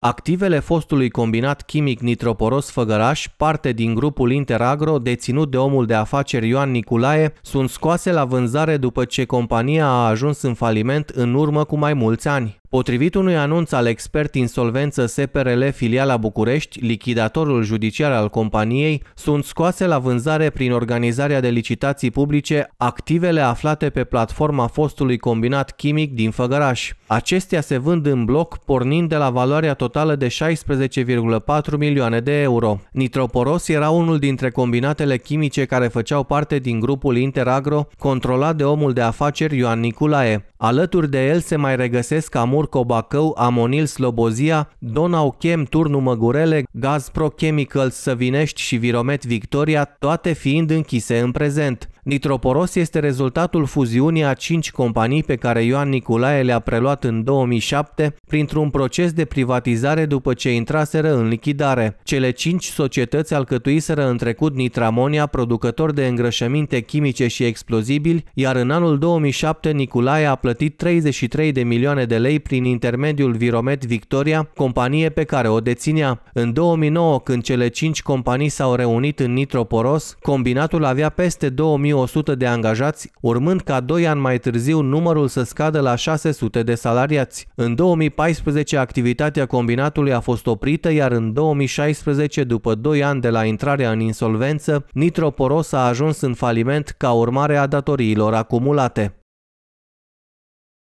Activele fostului combinat chimic nitroporos Făgăraș, parte din grupul Interagro deținut de omul de afaceri Ioan Niculae, sunt scoase la vânzare după ce compania a ajuns în faliment în urmă cu mai mulți ani. Potrivit unui anunț al expert insolvență SPRL filiala București, lichidatorul judiciar al companiei, sunt scoase la vânzare prin organizarea de licitații publice activele aflate pe platforma fostului combinat chimic din Făgăraș. Acestea se vând în bloc pornind de la valoarea totală de 16,4 milioane de euro. Nitroporos era unul dintre combinatele chimice care făceau parte din grupul Interagro, controlat de omul de afaceri Ioan Niculae. Alături de el se mai regăsesc amul Amur Cobacău, Amonil Slobozia, Donau Chem, Turnu Măgurele, Gazpro Chemical Săvinești și Viromet Victoria, toate fiind închise în prezent. Nitroporos este rezultatul fuziunii a cinci companii pe care Ioan Niculae le-a preluat în 2007 printr-un proces de privatizare după ce intraseră în lichidare. Cele cinci societăți alcătuiseră în trecut Nitramonia, producător de îngrășăminte chimice și explozibili, iar în anul 2007 Niculae a plătit 33 de milioane de lei prin intermediul Viromet Victoria, companie pe care o deținea. În 2009, când cele cinci companii s-au reunit în Nitroporos, combinatul avea peste 2000 1100 de angajați, urmând ca doi ani mai târziu numărul să scadă la 600 de salariați. În 2014 activitatea combinatului a fost oprită, iar în 2016, după 2 ani de la intrarea în insolvență, Nitroporos a ajuns în faliment ca urmare a datoriilor acumulate.